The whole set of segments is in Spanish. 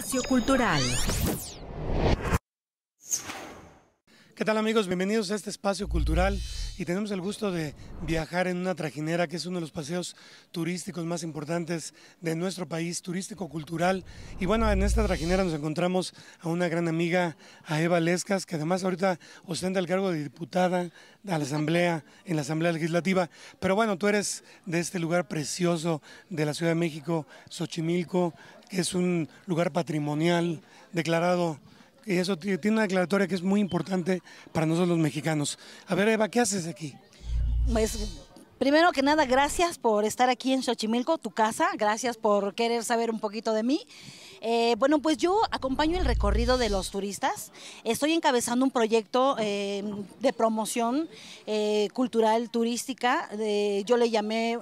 Espacio Cultural. ¿Qué tal amigos? Bienvenidos a este espacio cultural y tenemos el gusto de viajar en una trajinera que es uno de los paseos turísticos más importantes de nuestro país, turístico-cultural. Y bueno, en esta trajinera nos encontramos a una gran amiga, a Eva Lescas, que además ahorita ostenta el cargo de diputada a la Asamblea, en la Asamblea Legislativa. Pero bueno, tú eres de este lugar precioso de la Ciudad de México, Xochimilco, que es un lugar patrimonial declarado y eso tiene una declaratoria que es muy importante para nosotros los mexicanos. A ver, Eva, ¿qué haces aquí? Pues Primero que nada, gracias por estar aquí en Xochimilco, tu casa. Gracias por querer saber un poquito de mí. Eh, bueno, pues yo acompaño el recorrido de los turistas. Estoy encabezando un proyecto eh, de promoción eh, cultural turística. yo le llamé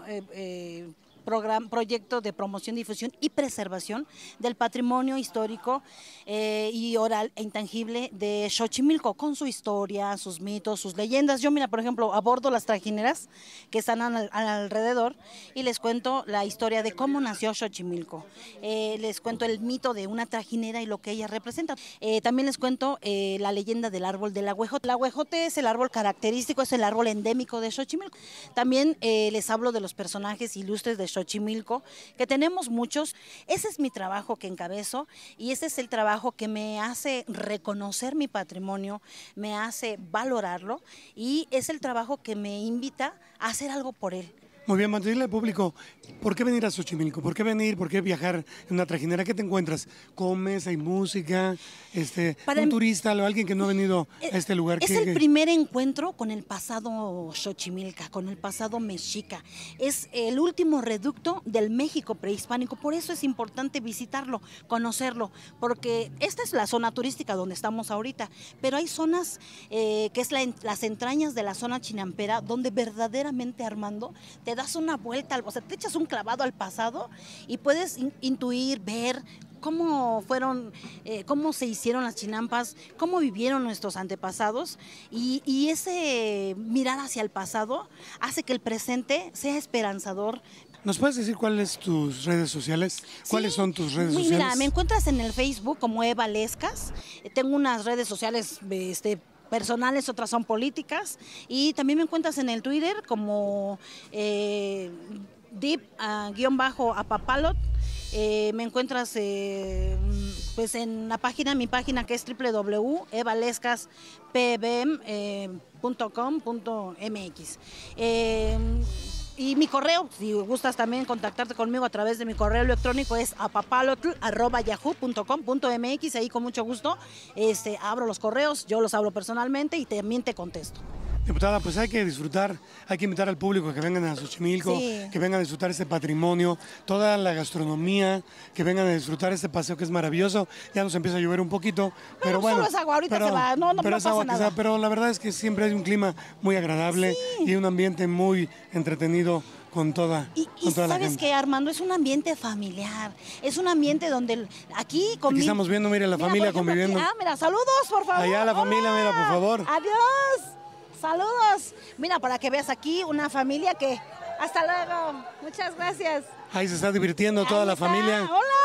proyecto de promoción, difusión y preservación del patrimonio histórico eh, y oral e intangible de Xochimilco, con su historia, sus mitos, sus leyendas. Yo, mira, por ejemplo, abordo las trajineras que están alrededor y les cuento la historia de cómo nació Xochimilco. Eh, les cuento el mito de una trajinera y lo que ella representa. Eh, también les cuento la leyenda del árbol del huejote El aguejote es el árbol característico, es el árbol endémico de Xochimilco. También les hablo de los personajes ilustres de Xochimilco Chimilco que tenemos muchos. Ese es mi trabajo que encabezo y ese es el trabajo que me hace reconocer mi patrimonio, me hace valorarlo y es el trabajo que me invita a hacer algo por él. Muy bien, mantenerle al público, ¿por qué venir a Xochimilco? ¿Por qué venir? ¿Por qué viajar en una trajinera? ¿Qué te encuentras? ¿Comes? ¿Hay música? Este, ¿Un em- turista o alguien que no ha venido a este lugar? Es el primer encuentro con el pasado Xochimilca, con el pasado mexica. Es el último reducto del México prehispánico, por eso es importante visitarlo, conocerlo, porque esta es la zona turística donde estamos ahorita, pero hay zonas eh, que es las entrañas de la zona chinampera, donde verdaderamente Armando te das una vuelta, o sea, te echas un clavado al pasado y puedes intuir, ver cómo fueron, eh, cómo se hicieron las chinampas, cómo vivieron nuestros antepasados y, ese mirar hacia el pasado hace que el presente sea esperanzador. ¿Nos puedes decir cuáles tus redes sociales? ¿Cuáles son tus redes sociales? Mira, me encuentras en el Facebook como Eva Lescas. Tengo unas redes sociales este, personales, otras son políticas. Y también me encuentras en el Twitter como eh, deep-apapalot. Ah, eh, me encuentras eh, pues en la página, mi página que es www.evalescaspbm.com.mx. Eh, eh, y mi correo, si gustas también contactarte conmigo a través de mi correo electrónico es apapalotl.yahoo.com.mx. Ahí con mucho gusto este, abro los correos, yo los hablo personalmente y también te contesto. Diputada, pues hay que disfrutar, hay que invitar al público que vengan a Xochimilco, que vengan a disfrutar este patrimonio, toda la gastronomía, que vengan a disfrutar este paseo que es maravilloso. Ya nos empieza a llover un poquito, pero, bueno. pero, va, no, no, pero agua, pero la verdad es que siempre hay un clima muy agradable y un ambiente muy entretenido con toda, y, y sabes que Armando es un ambiente familiar, es un ambiente donde aquí con aquí estamos viendo, mire la familia conviviendo. ah, mira, saludos por favor. Allá la familia, mira por favor. Adiós. Saludos. Mira, para que veas aquí una familia que... Hasta luego. Muchas gracias. Ahí se está divirtiendo toda la familia. Hola.